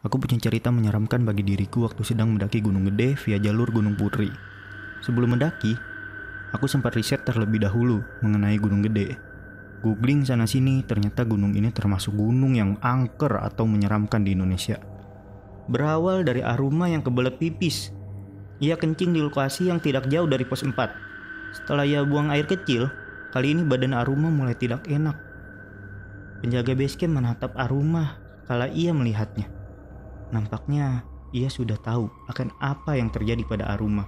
Aku punya cerita menyeramkan bagi diriku waktu sedang mendaki Gunung Gede via jalur Gunung Putri. Sebelum mendaki, aku sempat riset terlebih dahulu mengenai Gunung Gede. Googling sana-sini, ternyata gunung ini termasuk gunung yang angker atau menyeramkan di Indonesia. Berawal dari aroma yang kebelet pipis. Ia kencing di lokasi yang tidak jauh dari pos 4. Setelah ia buang air kecil, kali ini badan Aruma mulai tidak enak. Penjaga basecamp menatap Aruma kala ia melihatnya. Nampaknya ia sudah tahu akan apa yang terjadi pada Aruma.